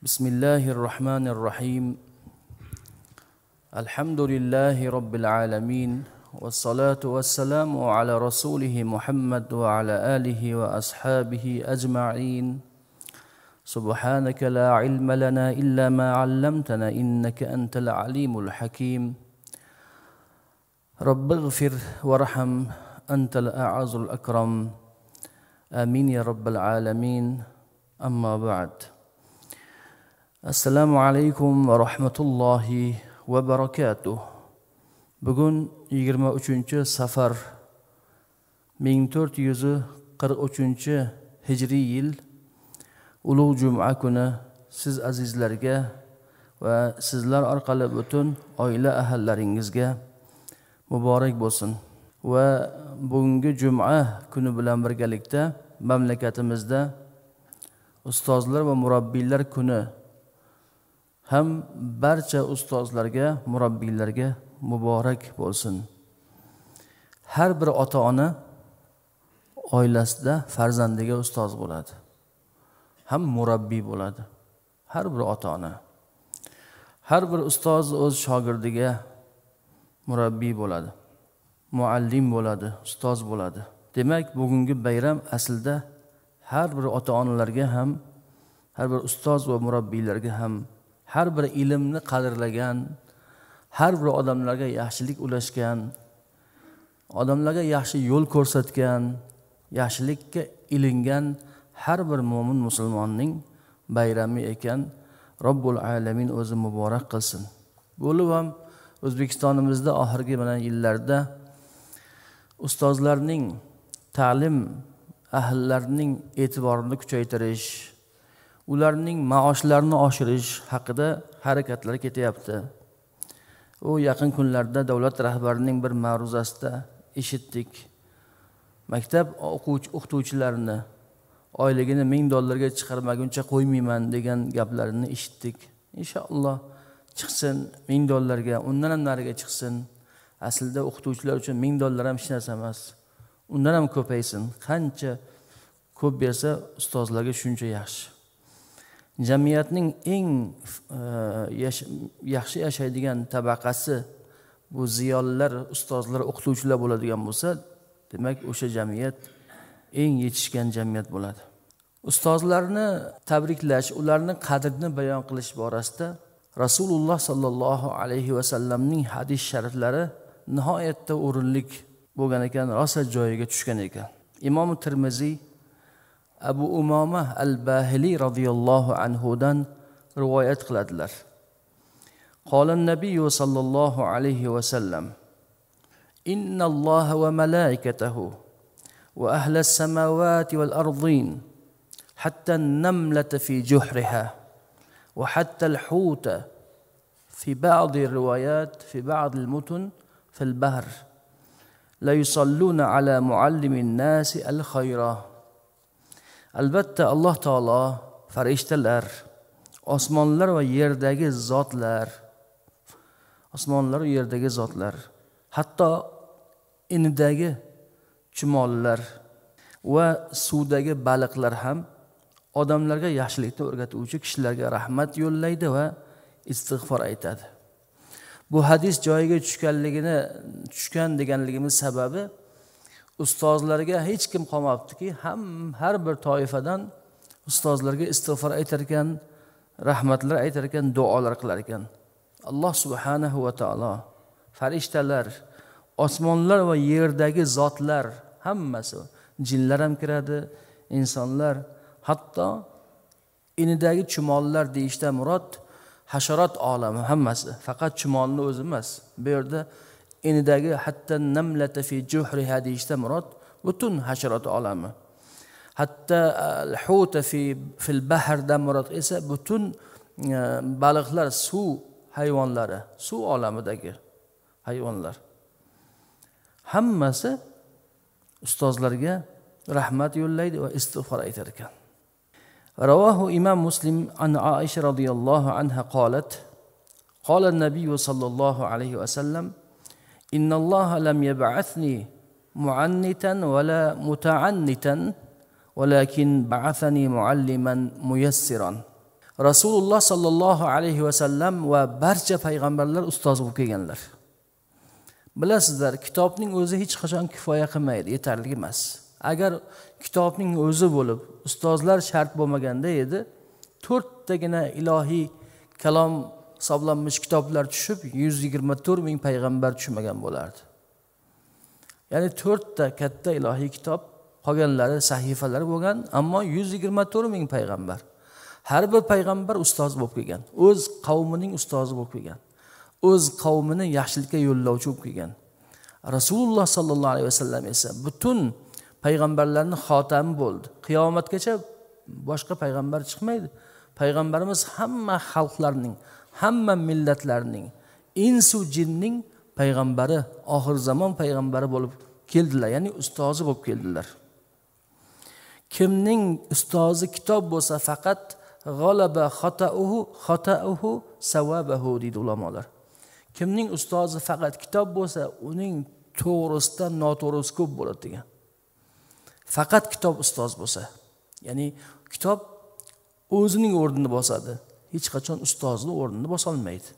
بسم الله الرحمن الرحيم الحمد لله رب العالمين والصلاة والسلام على رسوله محمد وعلى آله وأصحابه أجمعين سبحانك لا علم لنا إلا ما علمتنا إنك أنت العليم الحكيم رب اغفر وارحم أنت الأعز الأكرم آمين يا رب العالمين أما بعد assalomu alaykum va rahmatullohi va barakatuh bugun yigirma uchinchi safar ming to'rt yuz qirq uchinchi hijriy yil ulug' juma kuni siz azizlarga va sizlar orqali butun oila ahallaringizga muborak bo'lsin va bugungi juma kuni bilan birgalikda mamlakatimizda ustozlar va murabbiylar kuni ham barcha ustozlarga murabbiylarga muborak bo'lsin har bir ota ona oilasida farzandiga ustoz bo'ladi ham murabbiy bo'ladi har bir ota ona har bir ustoz o'z shogirdiga murabbiy bo'ladi muallim bo'ladi ustoz bo'ladi demak bugungi bayram aslida har bir ota onalarga ham har bir ustoz va murabbiylarga ham har bir ilmni qadrlagan har bir odamlarga yaxshilik ulashgan odamlarga yaxshi yo'l ko'rsatgan yaxshilikka ilingan har bir mo'min musulmonning bayrami ekan robbul alamin o'zi muborak qilsin bo'lib ham o'zbekistonimizda oxirgi mana yillarda ustozlarning ta'lim ahllarining e'tiborini kuchaytirish ularning maoshlarini oshirish haqida harakatlar ketyapti u yaqin kunlarda davlat rahbarining bir ma'ruzasida eshitdik maktab o'qituvchilarini oyligini ming dollarga chiqarmaguncha qo'ymayman degan gaplarini eshitdik inshaalloh chiqsin ming dollarga undan ham nariga chiqsin aslida o'qituvchilar uchun ming dollar ham hech narsa emas undan ham ko'paysin qancha ko'p bersa ustozlarga shuncha yaxshi jamiyatning eng e, yaxshi yashaydigan tabaqasi bu ziyolilar ustozlar o'qituvchilar bo'ladigan bo'lsa demak o'sha jamiyat eng yetishgan jamiyat bo'ladi ustozlarni tabriklash ularni qadrini bayon qilish borasida rasululloh sollallohu alayhi vasallamning hadis shariflari nihoyatda o'rinlik bo'lgan ekan rosa joyiga tushgan ekan imom termiziy abu umoma al bahili roziyallohu anhudan rivoyat qiladilar قال النبي صلى الله عليه وسلم إن الله وملائكته وأهل السماوات والأرضين حتى النملة في جحرها وحتى الحوت في بعض الروايات في بعض المتن في البحر لا يصلون على معلم الناس الخيرات albatta alloh taolo farishtalar osmonlar va yerdagi zotlar osmonlar va yerdagi zotlar hatto inidagi chumollar va suvdagi baliqlar ham odamlarga yaxshilikni o'rgatuvchi kishilarga rahmat yo'llaydi va istig'for aytadi bu hadis joyiga tushganligini tushgan deganligimiz sababi ustozlarga hech kim qolmabdiki ham har bir toifadan ustozlarga istig'for aytar ekan rahmatlar aytar ekan duolar qilar ekan alloh subhanahu va taolo farishtalar osmonlar va yerdagi zotlar hammasi jinlar ham kiradi insonlar hatto inidagi chumollar deyishdan murod hasharot olami hammasi faqat chumolni o'zi emas bu yerda inidagi hatta namlata fi juhriha deyishda murod butun hasharot olami hatta e, al huta fi fil bahrdan murod esa butun e, baliqlar suv hayvonlari suv olamidagi hayvonlar hammasi ustozlarga rahmat yo'llaydi va istig'for aytar ekan رواه إمام مسلم عن عائشة رضي الله عنها قالت قال النبي صلى الله عليه وسلم innalloha lam yab'athni muannitan vala mutaannitan valakin ba'athani mualliman muyassiron rasululloh sollallohu alayhi vasallam va barcha payg'ambarlar ustoz bo'lib kelganlar bilasizlar kitobning o'zi hech qachon kifoya qilmaydi yetarli emas agar kitobning o'zi bo'lib ustozlar shart bo'lmaganda edi to'rttagina ilohiy kalom hisoblanmish kitoblar tushib yuz yigirma to'rt ming payg'ambar tushmagan bo'lardi ya'ni to'rtta katta ilohiy kitob qolganlari sahifalar bo'lgan ammo yuz yigirma to'rt ming payg'ambar har bir payg'ambar ustoz bo'lib kelgan o'z qavmining ustozi bo'lib kelgan o'z qavmini yaxshilikka yo'llovchi bo'lib kelgan rasululloh sollallohu alayhi vasallam esa butun payg'ambarlarni xotami bo'ldi qiyomatgacha boshqa payg'ambar chiqmaydi payg'ambarimiz hamma xalqlarning hamma millatlarning insu jinning payg'ambari oxir zamon payg'ambari bo'lib keldilar ya'ni ustozi bo'lib keldilar kimning ustozi kitob bo'lsa faqat g'alaba xotauhu xotauhu savabahu deydi ulamolar kimning ustozi faqat kitob bo'lsa uning to'g'risida noto'g'risi ko'p bo'ladi degan faqat kitob ustoz bo'lsa ya'ni kitob o'zining o'rnini bosadi hech qachon ustozni o'rnini bosolmaydi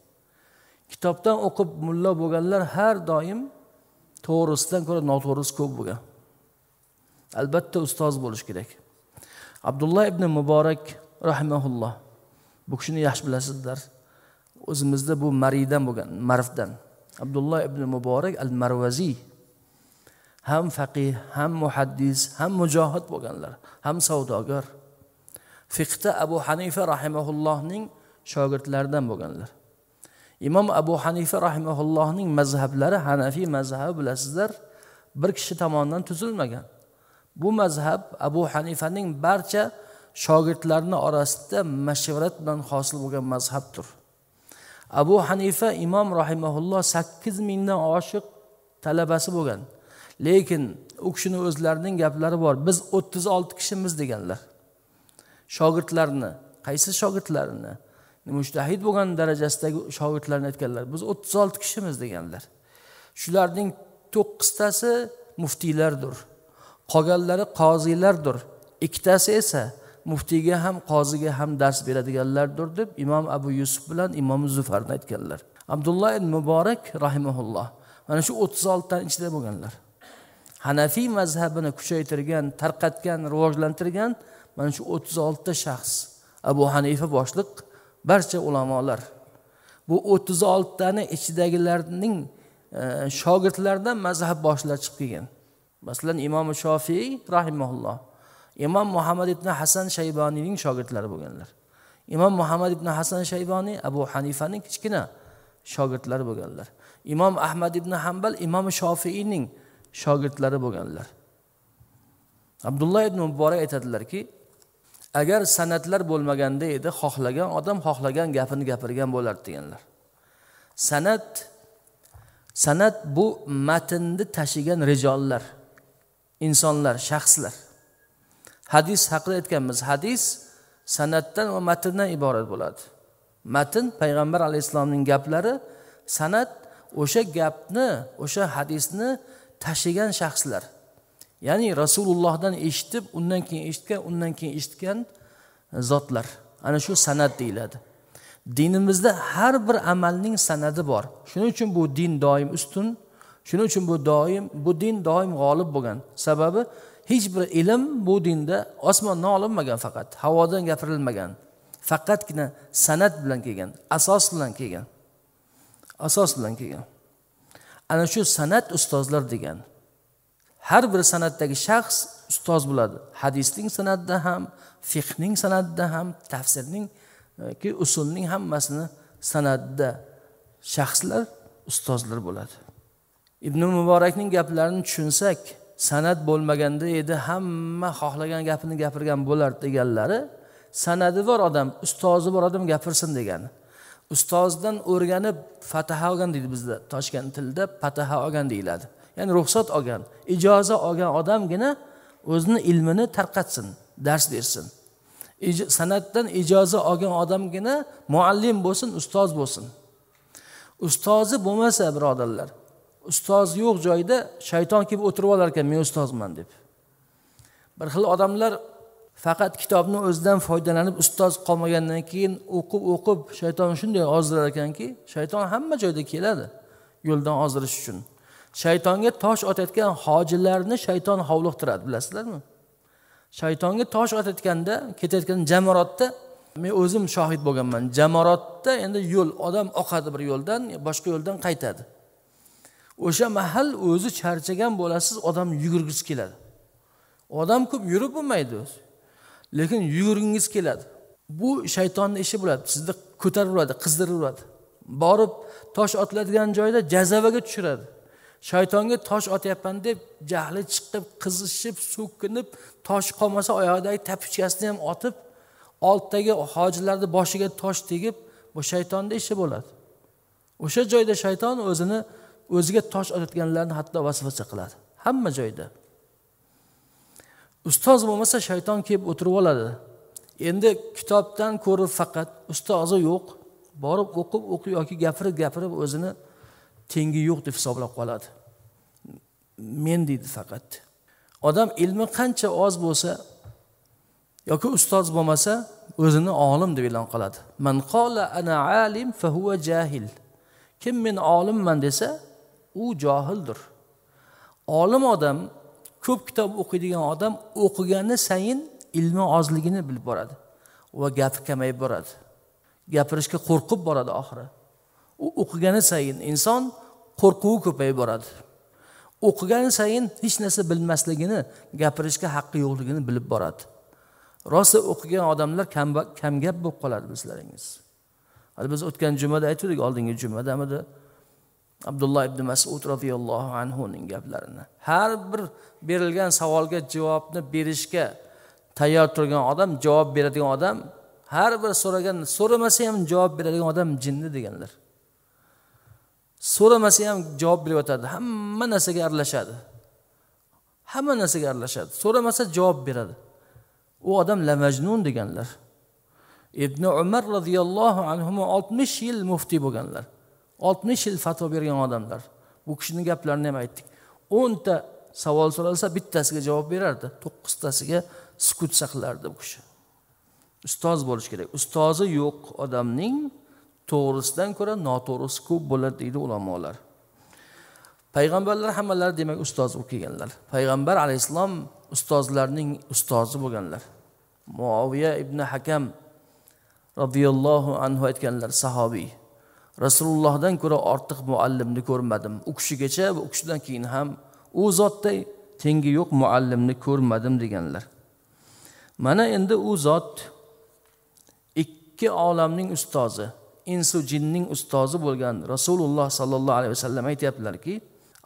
kitobdan o'qib mulla bo'lganlar har doim to'g'risidan ko'ra noto'g'risi ko'p bo'lgan albatta ustoz bo'lishi kerak abdulloh ibn muborak rahimaulloh bu kishini yaxshi bilasizlar o'zimizda bu maridan bo'lgan marfdan abdulloh ibn muborak al marvaziy ham faqih ham muhaddis ham mujohid bo'lganlar ham savdogar fiqda abu hanifa rahimaullohning shogirdlaridan bo'lganlar imom abu hanifa rahimaullohning mazhablari hanafiy mazhabi bilasizlar bir kishi tomonidan tuzilmagan bu mazhab abu hanifaning barcha shogirdlarini orasida mashvarat bilan hosil bo'lgan mazhabdir abu hanifa imom rahimaulloh sakkiz mingdan oshiq talabasi bo'lgan lekin u kishini o'zlarining gaplari bor biz o'ttiz olti kishimiz deganlar shogirdlarni qaysi shogirdlarini mushtahid bo'lgan darajasidagi shogirdlarni aytganlar biz o'ttiz olti kishimiz deganlar shularning to'qqiztasi muftiylardir qolganlari qoziylardir ikkitasi esa muftiyga ham qoziga ham dars beradiganlardir deb imom abu yusuf bilan imom zufarni aytganlar abdulloh ibn muborak rahimaulloh mana shu o'ttiz oltitani ichida bo'lganlar hanafiy mazhabini kuchaytirgan tarqatgan rivojlantirgan mana shu o'ttiz oltita shaxs abu hanifa boshliq barcha ulamolar bu o'ttiz oltitani ichidagilarning e, shogirdlaridan mazhab boshlar chiqib kelgan masalan imom shofiy rahimaulloh imom muhammad ibn hasan shayboniyning shogirdlari bo'lganlar imom muhammad ibn hasan shayboniy abu hanifaning kichkina shogirdlari bo'lganlar imom ahmad ibn hambal imom shofiiyning shogirdlari bo'lganlar abdulloh ibn muborak aytadilarki agar san'atlar bo'lmaganda edi xohlagan odam xohlagan gapini gapirgan bo'lardi deganlar san'at san'at bu matnni tashigan rijollar insonlar shaxslar hadis haqida aytganmiz hadis san'atdan va matndan iborat bo'ladi matn payg'ambar alayhissalomning gaplari san'at o'sha gapni o'sha hadisni tashigan shaxslar ya'ni rasulullohdan eshitib undan keyin eshitgan undan keyin eshitgan zotlar ana shu san'at deyiladi dinimizda har bir amalning san'ati bor shuning uchun bu din doim ustun shuning uchun bu doim bu din doim g'olib bo'lgan sababi hech bir ilm bu dinda osmondan olinmagan faqat havodan gapirilmagan faqatgina san'at bilan kelgan asos bilan kelgan asos bilan kelgan ana shu san'at ustozlar degan har bir san'atdagi shaxs ustoz bo'ladi hadisning san'atida ham fiqning san'atida ham tafsirning e, yoki usulning hammasini san'atida shaxslar ustozlar bo'ladi ibn muborakning gaplarini tushunsak san'at bo'lmaganda edi hamma xohlagan gapini gapirgan bo'lar deganlari san'ati bor odam ustozi bor odam gapirsin degani ustozdan o'rganib fataha olgan deydi bizda toshkent tilida pataha olgan deyiladi ya'ni ruxsat olgan ijoza olgan odamgina o'zini ilmini tarqatsin dars bersin san'atdan ijoza olgan odamgina muallim bo'lsin ustoz bo'lsin ustozi bo'lmasa birodarlar ustoz yo'q joyda shayton kelib o'tirib olar ekan men ustozman deb bir xil odamlar faqat kitobni o'zidan foydalanib ustoz qolmagandan keyin o'qib o'qib shayton shunday ozdirar ekanki shayton hamma joyda keladi yo'ldan ozdirish uchun shaytonga tosh otayotgan hojilarni shayton hovliqtiradi bilasizlarmi shaytonga tosh otayotganda ketayotgan jamoratda men o'zim shohid bo'lganman jamoratda endi yo'l odam oqadi bir yo'ldan boshqa yo'ldan qaytadi o'sha mahal o'zi charchagan bo'lasiz odam yugurgisi keladi odam ko'p yurib bo'lmaydi o'zi lekin yugurgingiz keladi bu shaytonni ishi bo'ladi sizni ko'tarib yuradi qizdirib yuradi borib tosh otiladigan joyda jazavaga tushiradi shaytonga tosh otyapman deb jahli chiqib qizishib so'kinib tosh qolmasa oyog'idagi tapichkasini ham otib oltidagi hojilarni boshiga tosh tegib bu shaytonni ishi bo'ladi o'sha joyda shayton o'zini o'ziga tosh otayotganlarni hatto vasvasa qiladi hamma joyda ustoz bo'lmasa shayton kelib o'tirib oladi endi kitobdan ko'rib faqat ustozi yo'q borib o'qib o'qib yoki gapirib gapirib o'zini tengi yo'q deb hisoblab qoladi men deydi faqat odam ilmi qancha oz bo'lsa yoki ustoz bo'lmasa o'zini olim deb e'lon qiladi man qola ana alim huwa jahil kim men olimman desa u johildir olim odam ko'p kitob o'qiydigan odam o'qigani sayin ilmi ozligini bilib boradi va gapi kamayib boradi gapirishga qo'rqib boradi oxiri u o'qigani sayin inson qo'rquvi ko'payib boradi o'qigan sayin hech narsa bilmasligini gapirishga haqqi yo'qligini bilib boradi rosa o'qigan odamlar kam kamgap bo'lib qoladi bizlaringiz hali biz o'tgan jumada aytgandik oldingi jumadamidi abdulloh ibn masud roziyallohu anhuning gaplarini har bir berilgan savolga javobni berishga tayyor turgan odam javob beradigan odam har bir so'ragan so'ramasa ham javob beradigan odam jinni deganlar so'ramasa ham javob berayotadi hamma narsaga aralashadi hamma narsaga aralashadi so'ramasa javob beradi u odam la majnun deganlar ibn umar roziyallohu anhu oltmish yil muftiy bo'lganlar oltmish yil fatvo bergan odamlar bu kishini gaplarini ham aytdik o'nta savol so'ralsa bittasiga javob berardi to'qqiztasiga sukut saqlardi bu kishi ustoz bo'lishi kerak ustozi yo'q odamning to'g'risidan ko'ra noto'g'risi ko'p bo'ladi deydi ulamolar payg'ambarlar hammalari demak ustoz bo'lib kelganlar payg'ambar alayhissalom ustozlarning ustozi bo'lganlar muoviya ibn hakam roziyallohu anhu aytganlar sahobiy rasulullohdan ko'ra ortiq muallimni ko'rmadim u kishigacha va u kishidan keyin ham u zotday tengi yo'q muallimni ko'rmadim deganlar mana endi u zot ikki olamning ustozi insu jinning ustozi bo'lgan rasululloh sollallohu alayhi vasallam aytyaptilarki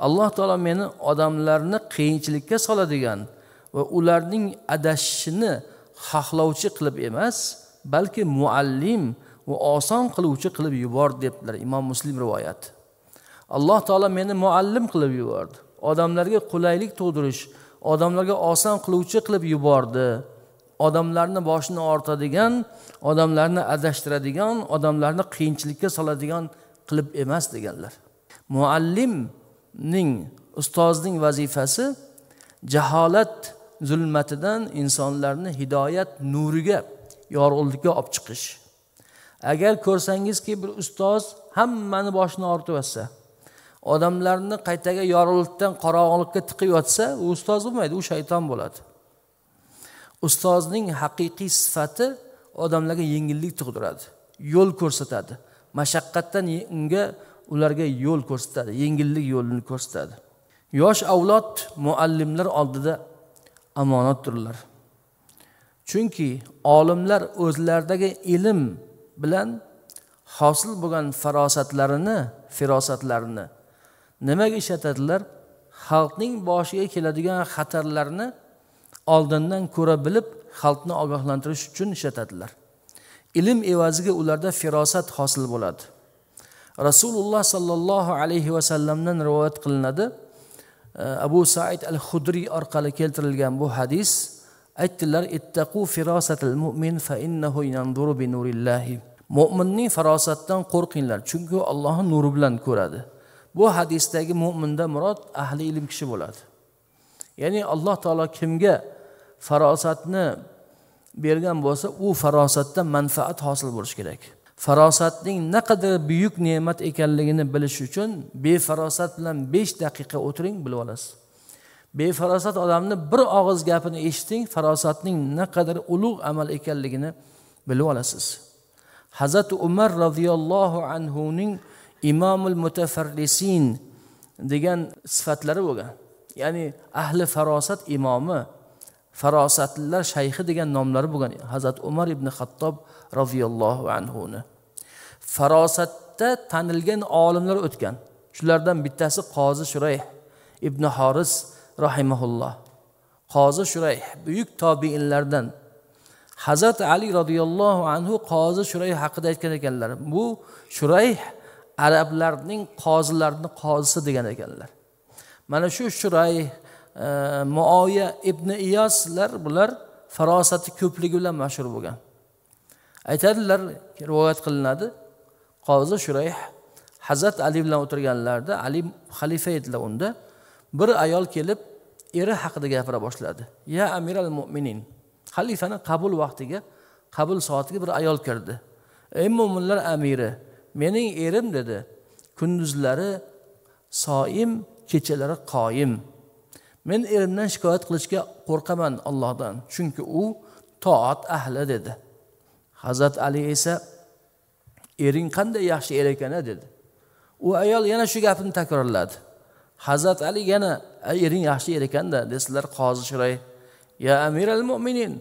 alloh taolo meni odamlarni qiyinchilikka soladigan va ularning adashishini xohlovchi qilib emas balki muallim va oson qiluvchi qilib yubordi debdilar imom muslim rivoyati alloh taolo meni muallim qilib yubordi odamlarga qulaylik tug'dirish odamlarga oson qiluvchi qilib yubordi odamlarni boshini ortadigan odamlarni adashtiradigan odamlarni qiyinchilikka soladigan qilib emas deganlar muallimning ustozning vazifasi jaholat zulmatidan insonlarni hidoyat nuriga yorug'likka olib chiqish agar ko'rsangizki bir ustoz hammani boshini ortibyotsa odamlarni qaytaga yorug'likdan qorong'ulikka tiqib yotsa u ustoz bo'lmaydi u shayton bo'ladi ustozning haqiqiy sifati odamlarga yengillik tug'diradi yo'l ko'rsatadi mashaqqatdan unga ularga yo'l ko'rsatadi yengillik yo'lini ko'rsatadi yosh avlod muallimlar oldida omonatdirlar chunki olimlar o'zlaridagi ilm bilan hosil bo'lgan farosatlarini firosatlarini nimaga ishlatadilar xalqning boshiga keladigan xatarlarni oldindan ko'ra bilib xalqni ogohlantirish uchun ishlatadilar ilm evaziga ularda firosat hosil bo'ladi rasululloh sollallohu alayhi vasallamdan rivoyat qilinadi eh, abu said al hudriy orqali keltirilgan bu hadis aytdilar ittaqu firosatil mu'min fa innahu yanzuru bi nurillahi mo'minning farosatdan qo'rqinglar chunki allohni nuri bilan ko'radi bu hadisdagi mo'minda murod ahli ilm kishi bo'ladi ya'ni alloh taolo kimga farosatni bergan bo'lsa u farosatdan manfaat hosil bo'lishi kerak farosatning naqadar buyuk ne'mat ekanligini bilish uchun befarosat bilan besh daqiqa o'tiring bilib olasiz befarosat odamni bir og'iz gapini eshiting farosatning naqadar ulug' amal ekanligini bilib olasiz hazrati umar roziyallohu anhuning imomul mutafarrisin degan sifatlari bo'lgan ya'ni ahli farosat imomi farosatlilar shayxi degan nomlari bo'lgan hazrati umar ibn xattob roziyallohu anhuni farosatda tanilgan olimlar o'tgan shulardan bittasi qozi shurayh ibn horis rahimaulloh qozi shurayh buyuk tobiinlardan hazrati ali roziyallohu anhu qozi shurayh haqida aytgan ekanlar bu shurayh arablarning qozilarni qozisi degan ekanlar mana shu shurayh muoya ibn iyoslar bular farosati ko'pligi bilan mashhur bo'lgan aytadilar rivoyat qilinadi qozi shurayh hazrat ali bilan o'tirganlarida ali xalifa edilar unda bir ayol kelib eri haqida gapira boshladi ya amir al mo'minin xalifani qabul vaqtiga qabul soatiga bir ayol kirdi ey mo'minlar amiri mening erim dedi kunduzlari soim kechalari qoyim men erimdan shikoyat qilishga qo'rqaman ollohdan chunki u toat ahli dedi hazrat ali esa ering qanday yaxshi er ekan dedi u ayol yana shu gapni takrorladi hazrat ali yana ering yaxshi er ekanda desalar qozi shiroy ya amir al mo'minin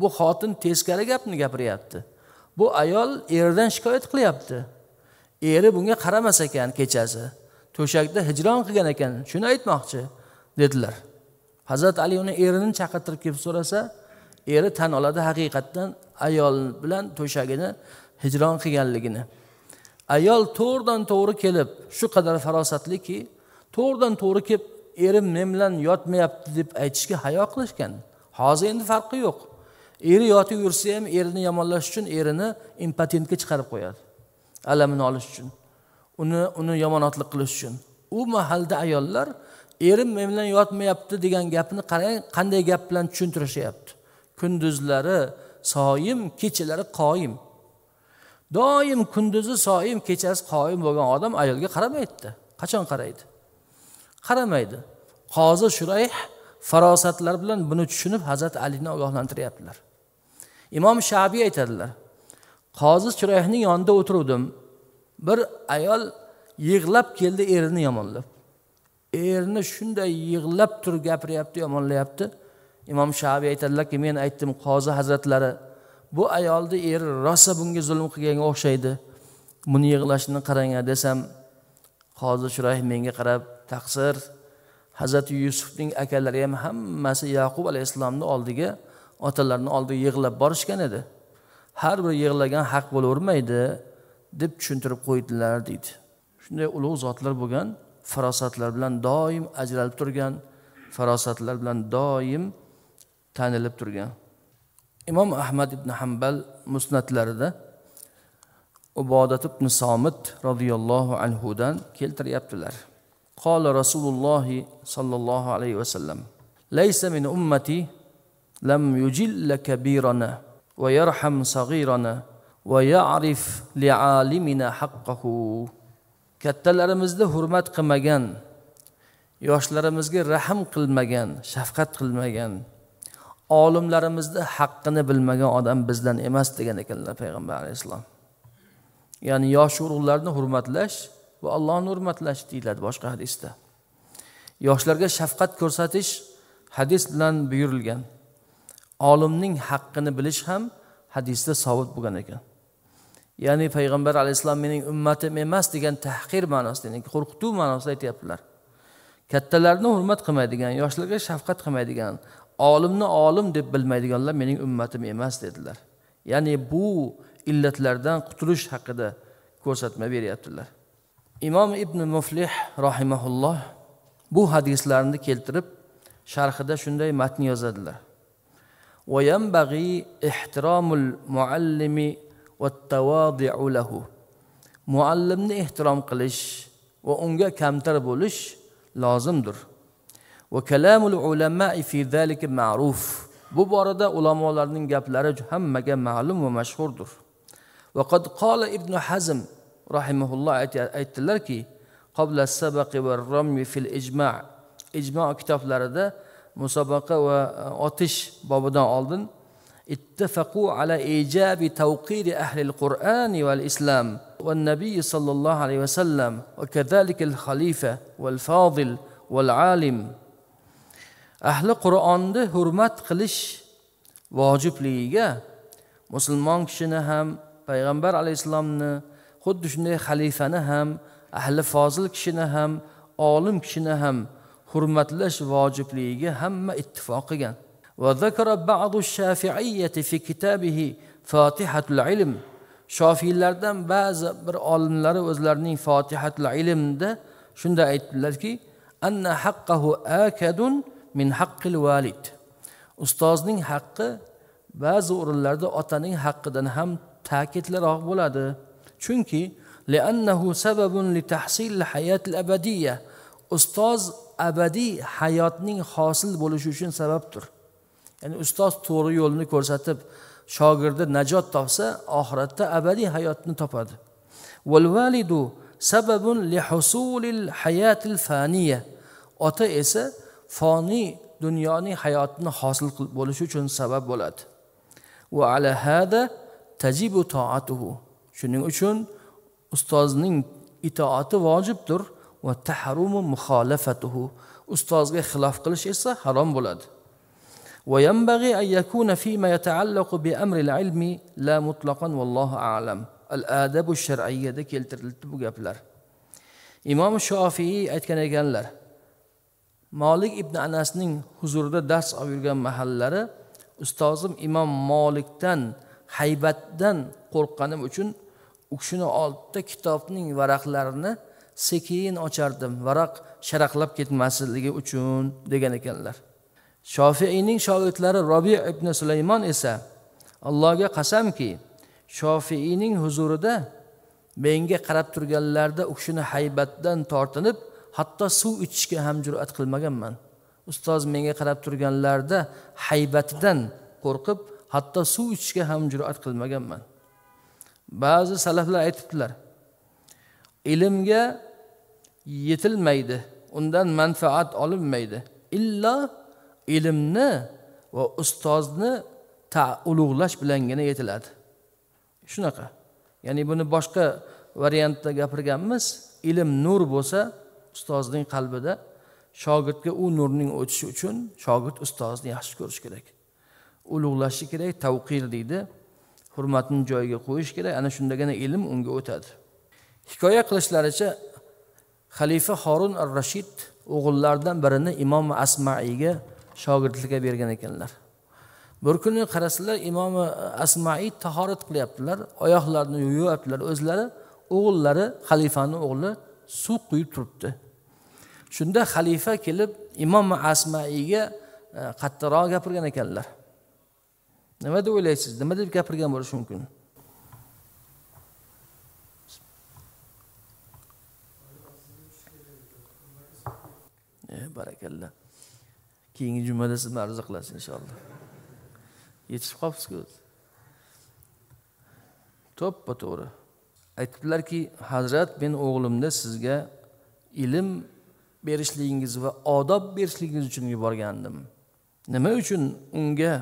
bu xotin teskari gapni gapiryapti bu ayol eridan shikoyat qilyapti eri bunga qaramas ekan kechasi to'shakda hijron qilgan ekan shuni aytmoqchi dedilar hazrati ali uni erini chaqirtirib kelib so'rasa eri tan oladi haqiqatdan ayol bilan to'shagini hijron qilganligini ayol to'g'ridan to'g'ri kelib shu qadar farosatliki to'g'ridan to'g'ri kelib erim men bilan yotmayapti deb aytishga hayo qilishgan hozir endi farqi yo'q eri yotib yursa ham erini yomonlash uchun erini impotentga chiqarib qo'yadi alamini olish uchun uni uni yomonotlik qilish uchun u mahalda ayollar erim men bilan yotmayapti degan gapni qarang qanday gap bilan tushuntirishyapti kunduzlari soyim kechalari qoyim doim kunduzi soyim kechasi qoyim bo'lgan odam ayolga qaramaydida qachon qaraydi qaramaydi qozi shurayh farosatlar bilan buni tushunib hazrati alini ogohlantiryaptilar imom shabiy aytadilar qozi shurayhning yonida o'tiruvdim bir ayol yig'lab keldi erini yomonlab erini shunday yig'lab turib gapiryapti yomonlayapti imom shaviy aytadilarki men aytdim qozi hazratlari bu ayolni eri rosa bunga zulm qilganga o'xshaydi buni yig'lashini qarang desam qozi shurayh menga qarab taqsir hazrati yusufning akalari ham hammasi yaqub alayhissalomni oldiga otalarini oldiga yig'lab borishgan edi har bir yig'lagan haq bo'lavermaydi deb tushuntirib qo'ydilar deydi shunday ulug' zotlar bo'lgan farosatlar bilan doim ajralib turgan farosatlar bilan doim tanilib turgan imom ahmad ibn hambal musnatlarida ubodat ibn somit roziyallohu anhudan keltiryaptilar qola rasulullohi sollallohu alayhi vasallam laysa min ummati lam yujilla kabirana va yarham sag'irana va ya'rif li'alimina haqqahu kattalarimizni hurmat qilmagan yoshlarimizga rahm qilmagan shafqat qilmagan olimlarimizni haqqini bilmagan odam bizdan emas degan ekanlar payg'ambar alayhissalom ya'ni yosh urug'larni hurmatlash va allohni hurmatlash deyiladi boshqa hadisda yoshlarga shafqat ko'rsatish hadis bilan buyurilgan olimning haqqini bilish ham hadisda sobit bo'lgan ekan ya'ni payg'ambar alayhissalom mening ummatim emas degan tahqir ma'nosida ya'ni qo'rqituv ma'nosida aytyaptilar kattalarni hurmat qilmaydigan yoshlarga shafqat qilmaydigan olimni olim deb bilmaydiganlar mening ummatim emas dedilar ya'ni bu illatlardan qutulish haqida ko'rsatma beryaptilar imom ibn muflih rohimaulloh bu hadislarni keltirib sharhida shunday matn yozadilar lahu muallimni ehtirom qilish va unga kamtar bo'lish lozimdir va kalamul ulamai fi zalika ma'ruf bu borada ulamolarning gaplari hammaga ma'lum va mashhurdir وقد قال ابن حزم رحمه الله aytdilarki قبل السبق والرمي في الإجماع إجماع kitoblarida musobaqa va otish bobidan oldin اتفقوا على إيجاب توقير أهل القرآن والإسلام والنبي صلى الله عليه وسلم وكذلك الخليفة والفاضل والعالم أهل القرآن ده هرمات قلش واجب ليه مسلمان كشنهم پیغمبر علیه السلام نه خود دشمن خلیفه نه هم اهل فاضل کش نه هم عالم کش نه هم حرمت لش واجب لیگه همه اتفاقی وذكر بعض الشافعية في كتابه فاتحة العلم shofiylardan ba'zi bir olimlari o'zlarining fotihatul ilmda shunday aytdilarki anna haqqahu akadun min haqqil valid ustozning haqqi ba'zi o'rinlarda otaning haqqidan ham ta'kidliroq bo'ladi chunki liannahu sababun li tahsil hayatil abadiyya ustoz abadiy hayotning hosil bo'lishi uchun sababdir ya'ni ustoz to'g'ri yo'lni ko'rsatib shogirdi najot topsa oxiratda abadiy hayotni topadi valvalidu sababun li husulil hayatil faniya ota esa foniy dunyoning hayotini hosil bo'lishi uchun sabab bo'ladi va ala hada tajibu toatuhu shuning uchun ustozning itoati vojibdir va tahrumu muxolafatuhu ustozga xilof qilish esa harom bo'ladi وينبغي أن يكون فيما يتعلق بأمر العلم لا مطلقا والله أعلم الآداب الشرعية دي keltirildi bu gaplar imom shofiiy aytgan ekanlar molik ibn anasning أستاذم إمام مالك yurgan حيبت ustozim قرقنم molikdan haybatdan qo'rqqanim uchun u kishini oldida kitobning varaqlarini sekin ochardim varaq sharaqlab ketmasligi ديگن اكن ekanlar shofiiyning shogirdlari robi ibn sulaymon esa allohga qasamki shofiiyning huzurida menga qarab turganlarda u kishini haybatdan tortinib hatto suv ichishga ham jur'at qilmaganman ustoz menga qarab turganlarida haybatidan qo'rqib hatto suv ichishga ham jur'at qilmaganman ba'zi salaflar aytibdilar ilmga yetilmaydi undan manfaat olinmaydi illo ilmni va ustozni ulug'lash bilangina yetiladi shunaqa ya'ni buni boshqa variantda gapirganmiz ilm nur bo'lsa ustozning qalbida shogirdga u nurning o'tishi uchun shogird ustozni yaxshi ko'rish kerak ulug'lashi kerak tavqir deydi hurmatni joyiga qo'yish kerak ana shundagina ilm unga o'tadi hikoya qilishlaricha xalifa horun ar rashid o'g'illaridan birini imom asmaiyga shogirdlikka bergan ekanlar bir kuni qarasalar imomi asmaiy tahorat qilyaptilar oyoqlarini yuvyaptilar o'zlari o'g'illari xalifani o'g'li suv quyib turibdi shunda xalifa kelib imom asmaiyga e, qattiqroq gapirgan ekanlar nima deb o'ylaysiz nima deb gapirgan bo'lishi mumkin e, barakalla keyingi jumada sizni arza qilasiz inshaalloh yetishib qolibsizku to'ppa to'g'ri aytibdilarki hazrat men o'g'limni sizga ilm berishligingiz va odob berishligingiz uchun yuborgandim nima uchun unga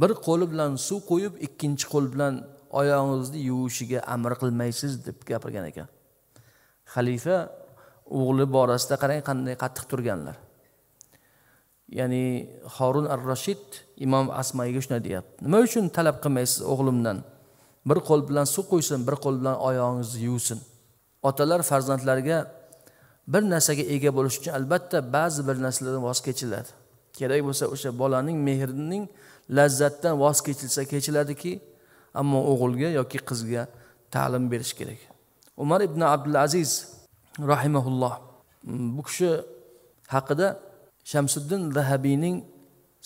bir qo'li bilan suv qo'yib ikkinchi qo'l bilan oyog'ingizni yuvishiga amr qilmaysiz deb gapirgan ekan xalifa o'g'li borasida qarang qanday qattiq turganlar ya'ni horun ar rashid imom asmaiga shunday deyapti nima uchun talab qilmaysiz o'g'limdan bir qo'l bilan suv quysin bir qo'l bilan oyog'ingizni yuvsin otalar farzandlariga bir narsaga ega bo'lish uchun albatta ba'zi bir narsalardan voz kechiladi kerak bo'lsa o'sha bolaning mehrining lazzatdan voz kechilsa kechiladiki ammo o'g'ilga yoki qizga ta'lim berish kerak umar ibn abdulaziz rahimaulloh bu kishi haqida shamsiddin zahabiyning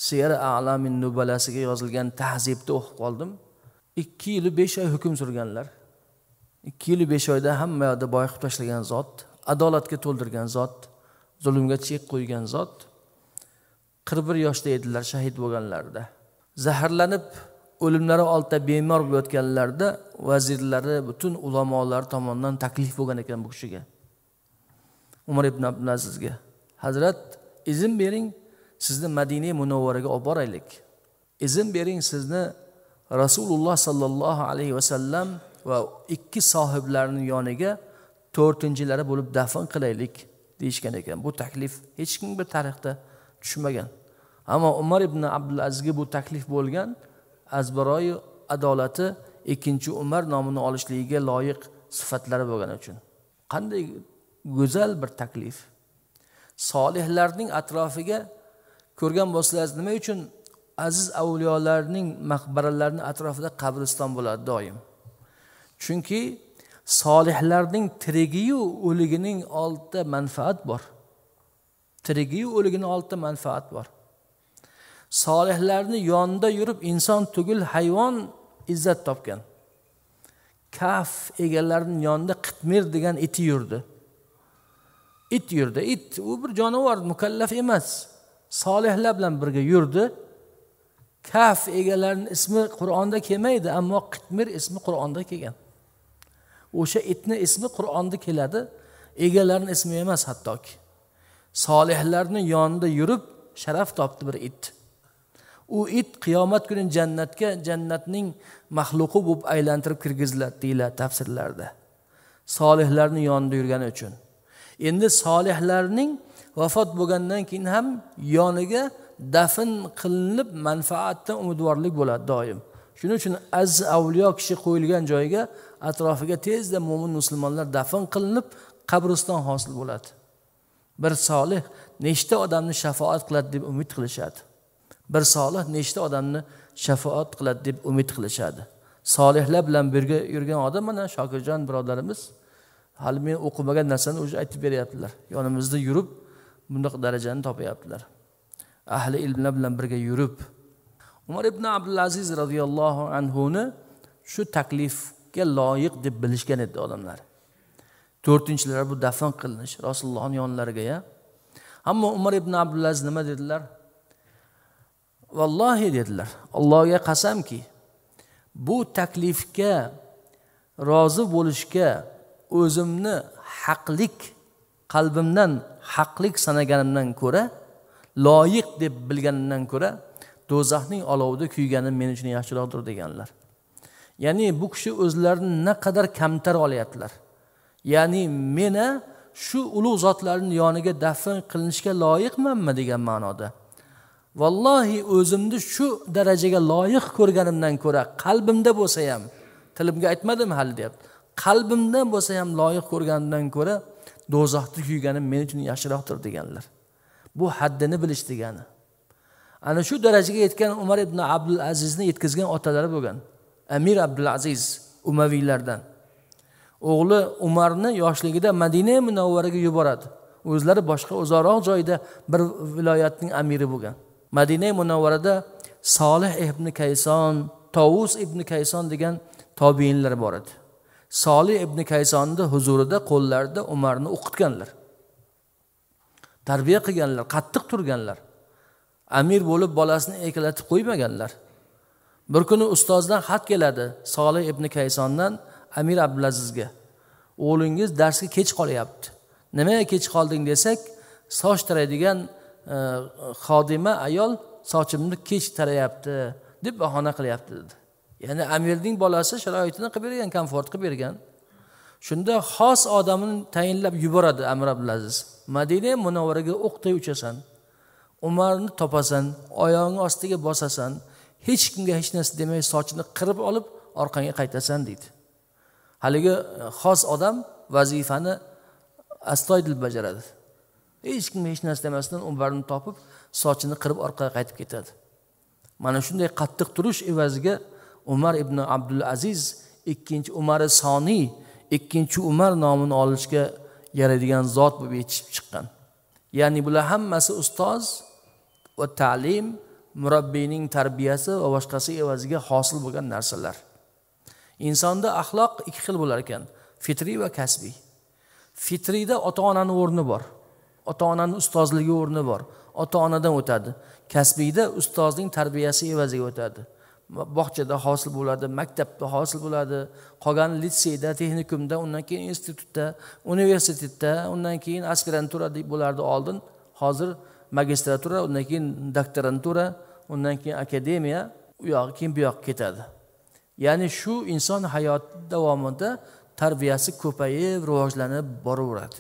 siyara alamin nubalasiga yozilgan tahzibni o'qib qoldim ikki yilu besh oy hukm surganlar ikki yilu besh oyda hamma yoqda boyiqib tashlagan zot adolatga to'ldirgan zot zulmga chek qo'ygan zot qirq bir yoshda edilar shahid bo'lganlarida zaharlanib o'limlari oldida bemor bo'layotganlarida vazirlari butun ulamolar tomonidan taklif bo'lgan ekan bu kishiga umar ibn abdulazizga hazrat izn bering sizni madina munavvariga olib boraylik izn bering sizni rasululloh sollallohu alayhi vasallam va ikki sohiblarni yoniga to'rtinchilari bo'lib dafn qilaylik deyishgan ekan bu taklif hech kim bir tarixda tushmagan ammo umar ibn abdulazizga bu taklif bo'lgan azbaroyi adolati ikkinchi umar nomini olishligiga loyiq sifatlari bo'lgani uchun qanday go'zal bir taklif solihlarning atrofiga ko'rgan bo'lsangiz nima uchun aziz avliyolarning maqbaralarini atrofida qabriston bo'ladi doim chunki solihlarning tirigiyu o'ligining oldida manfaat bor tirigiyu o'ligini oldida manfaat bor solihlarni yonida yurib inson tugul hayvon izzat topgan kaf egalarini yonida qitmir degan iti yurdi it yurdi it u bir jonivor mukallaf emas solihlar bilan birga yurdi kaf egalarini ismi qur'onda kelmaydi ammo qitmir ismi qur'onda kelgan o'sha itni ismi qur'onda keladi egalarini ismi emas hattoki solihlarni yonida yurib sharaf topdi bir it u it qiyomat kuni jannatga jannatning maxluqi bo'lib aylantirib kirgiziladi deyiladi tafsirlarda solihlarni yonida yurgani uchun endi solihlarning vafot bo'lgandan keyin ham yoniga dafn qilinib manfaatdan umidvorlik bo'ladi doim shuning uchun aziz avliyo kishi qo'yilgan joyga atrofiga tezda mo'min musulmonlar dafn qilinib qabriston hosil bo'ladi bir solih nechta odamni shafoat qiladi deb umid qilishadi bir solih nechta odamni shafoat qiladi deb umid qilishadi solihlar bilan birga yurgan odam mana shokirjon birodarimiz hali men o'qimagan narsani уже aytib beryaptilar yonimizda yurib bundoq darajani topyaptilar ahli ilmlar bilan birga yurib umar ibn abdulaziz roziyallohu anhuni shu taklifga loyiq deb bilishgan edi odamlar to'rtinchilar bu dafn qilinish rasulullohni yonlariga ya ammo umar ibn abdulaziz nima dedilar vallohi dedilar allohga qasamki bu taklifga rozi bo'lishga o'zimni haqlik qalbimdan haqlik sanaganimdan ko'ra loyiq deb bilganimdan ko'ra do'zaxning olovida kuyganim men uchun yaxshiroqdir deganlar ya'ni bu kishi o'zlarini naqadar kamtar olyaptilar ya'ni meni shu ulug' zotlarni yoniga dafn qilinishga loyiqmanmi degan ma'noda vallohi o'zimni shu darajaga loyiq ko'rganimdan ko'ra qalbimda bo'lsa ham tilimga aytmadim hali deyapti qalbimdan bo'lsa ham loyiq ko'rganimdan ko'ra do'zaxda kuyganim men uchun yaxshiroqdir deganlar bu haddini bilish degani ana shu darajaga yetgan umar ibn abdul azizni yetkazgan otalari bo'lgan amir abdul aziz umaviylardan o'g'li umarni yoshligida madina munavvariga yuboradi o'zlari boshqa uzoqroq joyda bir viloyatning amiri bo'lgan madina munavvarada solih ibn kayson tovus ibn kayson degan tobiinlar bor edi solih ibn kaysonni huzurida qo'llarida umarni o'qitganlar tarbiya qilganlar qattiq turganlar amir bo'lib bolasini erkalatib qo'ymaganlar bir kuni ustozdan xat keladi solih ibn kaysondan amir abdulazizga o'g'lingiz darsga kech qolyapti nimaga kech qolding desak soch taraydigan e, xodima e, ayol sochimni kech tarayapti deb bahona qilyapti dedi ya'ni amirning bolasi sharoitini qilib bergan komfort qilib bergan shunda xos odamni tayinlab yuboradi amir abdulaziz madina munavvaraga o'qday uchasan umarni topasan oyog'ingni ostiga bosasan hech kimga hech narsa demay sochini qirib olib orqangga qaytasan deydi haligi xos odam vazifani astoydil bajaradi hech kimga hech narsa demasdan umarni topib sochini qirib orqaga qaytib ketadi mana shunday qattiq turish evaziga umar ibn abdul aziz ikkinchi umari soniy ikkinchi umar nomini olishga yaraydigan zot bo'lib yetishib chiqqan ya'ni bular hammasi ustoz va ta'lim murabbiyning tarbiyasi va boshqasi evaziga hosil bo'lgan narsalar insonda axloq ikki xil bo'lar ekan fitriy va kasbiy fitriyda ota onani o'rni bor ota onani ustozligi o'rni bor ota onadan o'tadi kasbiyda ustozning tarbiyasi evaziga o'tadi bog'chada hosil bo'ladi maktabda hosil bo'ladi qolgani litseyda texnikumda undan keyin institutda universitetda undan keyin aspirantura bo'lardi oldin hozir magistratura undan keyin doktorantura undan keyin akademiya u yog'i keyin bu yoqqa ketadi ya'ni shu inson hayot davomida tarbiyasi ko'payib rivojlanib boraveradi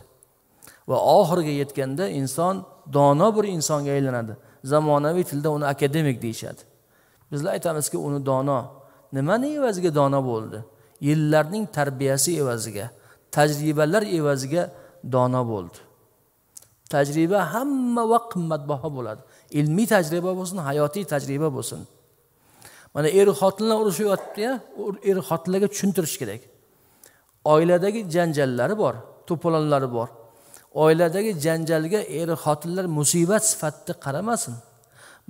va oxiriga yetganda inson dono bir insonga aylanadi zamonaviy tilda uni akademik deyishadi bizlar aytamizki uni dono nimani evaziga dono bo'ldi yillarning tarbiyasi evaziga tajribalar evaziga dono bo'ldi tajriba hamma vaqt qimmatbaho bo'ladi ilmiy tajriba bo'lsin hayotiy tajriba bo'lsin mana er xotinlar urushyapti er xotinlarga tushuntirish kerak oiladagi janjallari bor to'polonlari bor oiladagi janjalga er xotinlar musibat sifatida qaramasin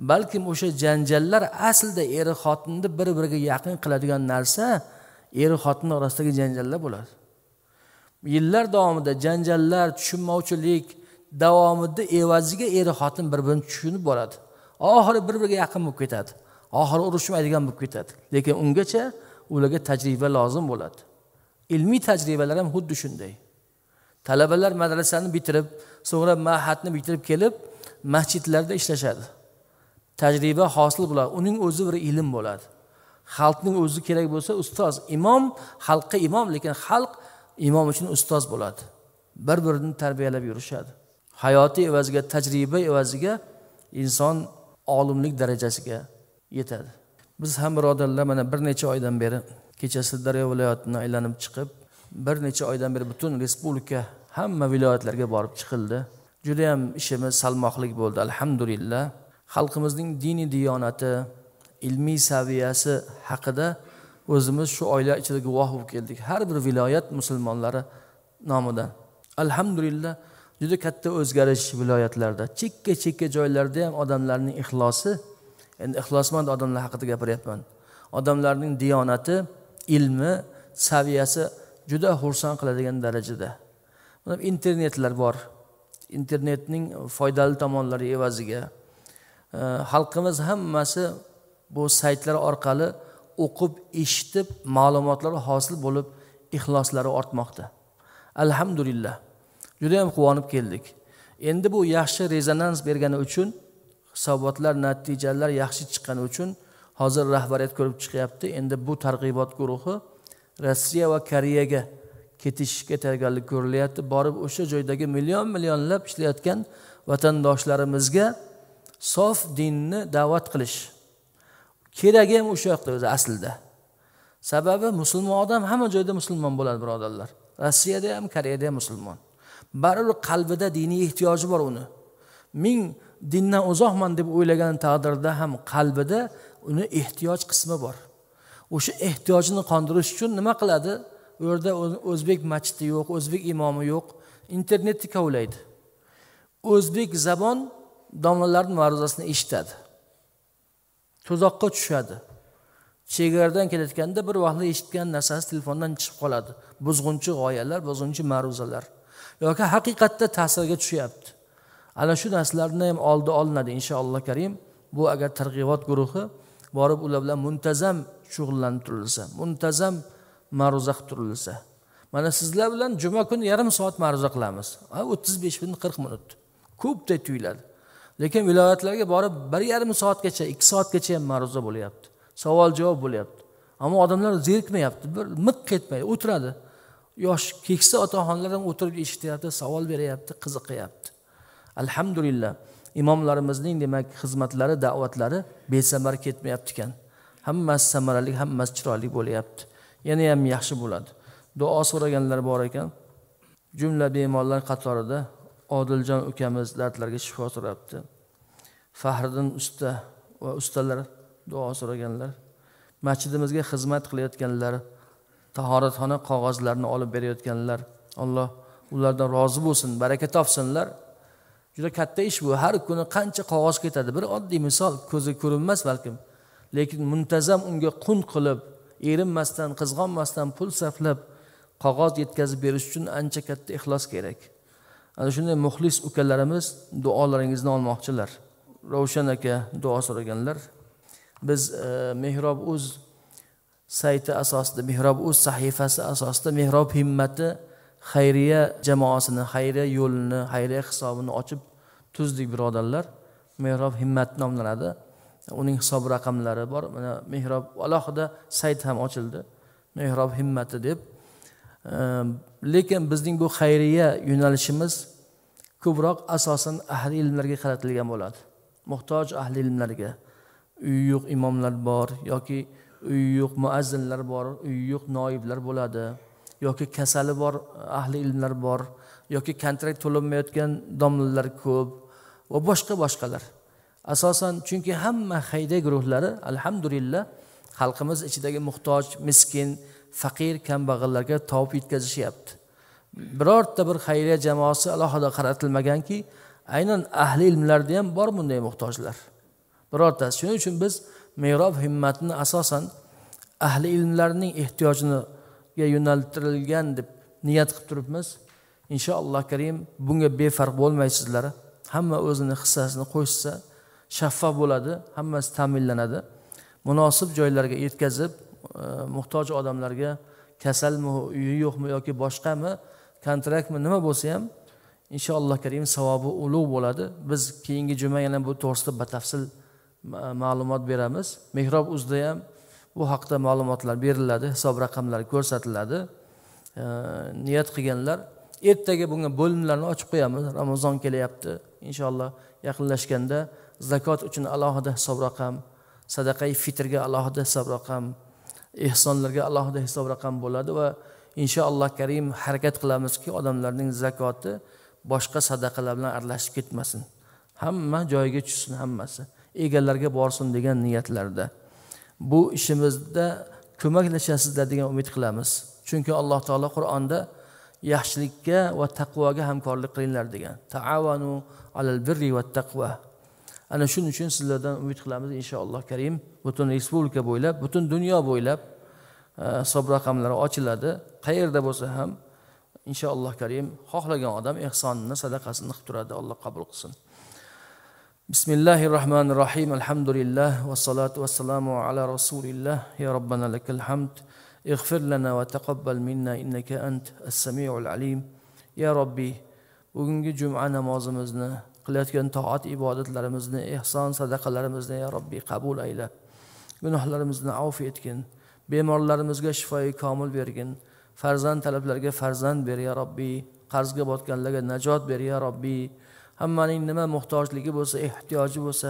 balkim o'sha janjallar aslida er xotinni bir biriga yaqin qiladigan narsa er xotin orasidagi janjallar bo'ladi yillar davomida janjallar tushunmovchilik davomida evaziga er xotin bir birini tushunib boradi oxiri bir biriga yaqin bo'lib ketadi oxiri urushmaydigan bo'lib ketadi lekin ungacha ularga tajriba lozim bo'ladi ilmiy tajribalar ham xuddi shunday talabalar madrasani bitirib so'ngra mahatni bitirib kelib masjidlarda ishlashadi tajriba hosil bo'ladi uning o'zi bir ilm bo'ladi xalqning o'zi kerak bo'lsa ustoz imom xalqqa imom lekin xalq imom uchun ustoz bo'ladi bir birini tarbiyalab yurishadi hayoti evaziga tajriba evaziga inson olimlik darajasiga yetadi biz ham birodarlar mana bir necha oydan beri kecha sirdaryo viloyatini aylanib chiqib bir necha oydan beri butun respublika hamma viloyatlarga borib chiqildi judayam ishimiz salmoqli bo'ldi alhamdulillah xalqimizning diniy diyonati ilmiy saviyasi haqida o'zimiz shu oila ichida guvoh bo'lib keldik har bir viloyat musulmonlari nomidan alhamdulillah juda katta o'zgarish viloyatlarda chekka chekka joylarda ham odamlarning ixlosi endi ixlosmand odamlar haqida gapiryapman odamlarning diyonati ilmi saviyasi juda xursand qiladigan darajada internetlar bor internetning foydali tomonlari evaziga xalqimiz hammasi bu saytlar orqali o'qib eshitib ma'lumotlar hosil bo'lib ixloslari ortmoqda alhamdulillah judayam quvonib keldik endi bu yaxshi rezonans bergani uchun hisobotlar natijalar yaxshi chiqqani uchun hozir rahbariyat ko'rib chiqyapti endi bu targ'ibot guruhi rossiya va koreyaga ketishga tayyorgarlik ko'rilyapti borib o'sha joydagi million millionlab ishlayotgan vatandoshlarimizga sof dinni da'vat qilish keragi ham o'sha yoqda o'zi aslida sababi musulmon odam hamma joyda musulmon bo'ladi birodarlar rossiyada ham koreyada ham musulmon baribir qalbida diniy ehtiyoji bor uni ming dindan uzoqman deb o'ylagan taqdirda ham qalbida uni ehtiyoj qismi bor o'sha ehtiyojini qondirish uchun nima qiladi u yerda o'zbek masjidi yo'q o'zbek imomi yo'q internetni kovlaydi o'zbek zabon domlalarni ma'ruzasini eshitadi tuzoqqa tushadi chegaradan kelayotganda bir vaqtlar eshitgan narsasi telefondan chiqib qoladi buzg'unchi g'oyalar buzg'unchi ma'ruzalar yoki haqiqatda ta'sirga tushyapti ana shu narsalarni ham oldi olinadi inshaalloh karim bu agar targ'ibot guruhi borib ular bilan muntazam shug'ullanib turilsa muntazam ma'ruza qilib turilsa mana sizlar bilan juma kuni yarim soat ma'ruza qilamiz o'ttiz besh minut qirq minut ko'pday tuyuladi lekin viloyatlarga borib bir yarim soatgacha ikki soatgacha ham ma'ruza bo'lyapti savol javob bo'lyapti ammo odamlar zerikmayapti bir miq ketmaydi o'tiradi yosh keksa onalar ham o'tirib eshityapti savol beryapti qiziqyapti alhamdulillah imomlarimizning demak xizmatlari da'vatlari besamar ketmayapti ekan hammasi samarali hammasi chiroyli bo'lyapti yana ham yaxshi bo'ladi duo so'raganlar bor ekan jumla bemorlar qatorida odiljon ukamiz dardlariga shifo so'rabdi fahriddin usta va ustalar duo so'raganlar masjidimizga xizmat qilayotganlar tahoratxona qog'ozlarini olib berayotganlar alloh ulardan rozi bo'lsin baraka topsinlar juda katta ish bu har kuni qancha qog'oz ketadi bir oddiy misol ko'zga ko'rinmas balkim lekin muntazam unga qun qilib erinmasdan qizg'onmasdan pul sarflab qog'oz yetkazib berish uchun ancha katta ixlos kerak ana shunday muxlis ukalarimiz duolaringizni olmoqchilar ravshan aka duo so'raganlar biz e, mehrob uz sayti asosida mehrob uz sahifasi asosida mehrob himmati xayriya jamoasini xayriya yo'lini xayriya hisobini ochib tuzdik birodarlar mehrob himmat nomlanadi uning hisob raqamlari bor mana mehrob alohida sayt ham ochildi mehrob himmati deb Ehm, lekin bizning bu xayriya yo'nalishimiz ko'proq asosan ahli ilmlarga qaratilgan bo'ladi muhtoj ahli ilmlarga uyi yo'q imomlar bor yoki uyi yo'q muazzinlar bor uyi yo'q noiblar bo'ladi yoki kasali bor ahli ilmlar bor yoki kontrakt to'lanmayotgan domlalar ko'p va boshqa boshqalar asosan chunki hamma hayda guruhlari alhamdulillah xalqimiz ichidagi muhtoj miskin faqir kambag'allarga tovib yetkazishyapti birorta bir xayriya jamoasi alohida qaratilmaganki aynan ahli ilmlarda ham bor bunday muhtojlar birortasi shuning uchun biz merob himmatini asosan ahli ilmlarning ehtiyojiniga yo'naltirilgan deb niyat qilib turibmiz inshaalloh karim bunga befarq bo'lmaysizlar hamma o'zini hissasini qo'shsa shaffof bo'ladi hammasi ta'minlanadi munosib joylarga yetkazib E, muhtoj odamlarga kasalmi uyi yo'qmi yoki boshqami kontraktmi nima bo'lsa ham inshaalloh karim savobi ulug' bo'ladi biz keyingi juma yana bu to'g'risida batafsil ma'lumot beramiz mehrob uzda ham bu haqda ma'lumotlar beriladi hisob raqamlari ko'rsatiladi e, niyat qilganlar ertaga bunga bo'limlarni ochib qo'yamiz ramazon kelyapti inshaalloh yaqinlashganda zakot uchun alohida hisob raqam sadaqai fitrga alohida hisob raqam ehsonlarga alohida hisob raqam bo'ladi va inshaalloh karim harakat qilamizki odamlarning zakoti boshqa sadaqalar bilan aralashib ketmasin hamma joyiga tushsin hammasi egalariga borsin degan niyatlarda bu ishimizda ko'maklashasizlar degan umid qilamiz chunki alloh taolo qur'onda yaxshilikka va taqvoga hamkorlik qilinglar degan taavanu alal birri va taqvo ana shuning uchun sizlardan umid qilamiz inshaalloh karim butun respublika bo'ylab butun dunyo bo'ylab hisob e, raqamlari ochiladi qayerda bo'lsa ham inshaalloh karim xohlagan odam ehsonini sadaqasini qilib turadi alloh qabul qilsin bismillahi rohmanir rohim alhamdulillah الحمد vassalamu ala rasulilloh ya robbana lakal hamd ربنا اغفر لنا وتقبل منا إنك أنت السميع العليم يا ربي bugungi juma namozimizni qilayotgan toat ibodatlarimizni ehson sadaqalarimizni ya robbi qabul ayla gunohlarimizni avf etgin bemorlarimizga shifoyi komil bergin farzand talablarga farzand ber ya robbiy qarzga botganlarga najot ber ya robbiy hammaning nima muhtojligi bo'lsa ehtiyoji bo'lsa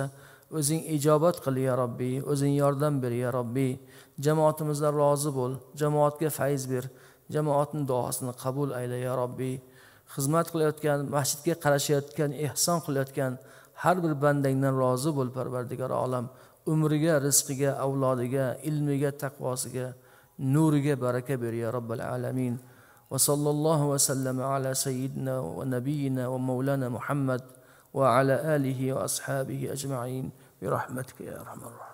o'zing ijobat qil ya robbiy o'zing yordam ber ya robbiy jamoatimizdan rozi bo'l jamoatga fayz ber jamoatni duosini qabul ayla ya robbiy xizmat qilayotgan masjidga qarashayotgan ehson qilayotgan har bir bandangdan rozi bo'l parvardigor olam umriga rizqiga avlodiga ilmiga taqvosiga nuriga baraka ber ya robbil alamin va ala sayyidina va nabiyina va mavlana muhammad va ala alihi va ashabihi ajmain bi rahmatika ya الراحمين